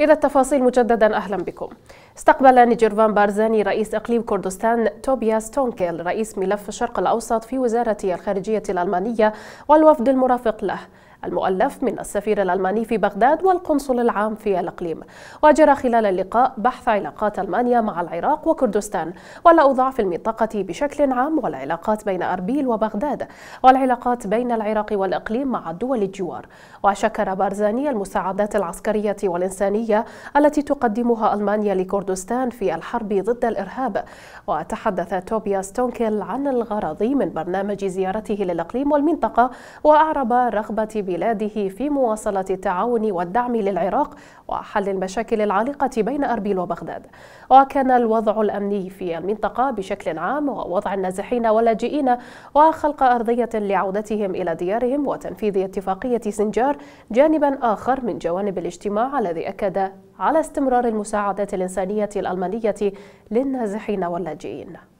إلى التفاصيل مجددا أهلا بكم استقبل نيجيرفان بارزاني رئيس إقليم كردستان توبياس تونكيل رئيس ملف الشرق الأوسط في وزارة الخارجية الألمانية والوفد المرافق له المؤلف من السفير الألماني في بغداد والقنصل العام في الإقليم وجرى خلال اللقاء بحث علاقات ألمانيا مع العراق وكردستان والأوضاع في المنطقة بشكل عام والعلاقات بين أربيل وبغداد والعلاقات بين العراق والإقليم مع دول الجوار وشكر بارزاني المساعدات العسكرية والإنسانية التي تقدمها ألمانيا لكردستان في الحرب ضد الإرهاب وتحدث توبياس تونكل عن الغرض من برنامج زيارته للإقليم والمنطقة وأعرب رغبة بلاده في مواصلة التعاون والدعم للعراق وحل المشاكل العالقة بين أربيل وبغداد وكان الوضع الأمني في المنطقة بشكل عام ووضع النازحين واللاجئين وخلق أرضية لعودتهم إلى ديارهم وتنفيذ اتفاقية سنجار جانبا آخر من جوانب الاجتماع الذي أكد على استمرار المساعدات الإنسانية الألمانية للنازحين واللاجئين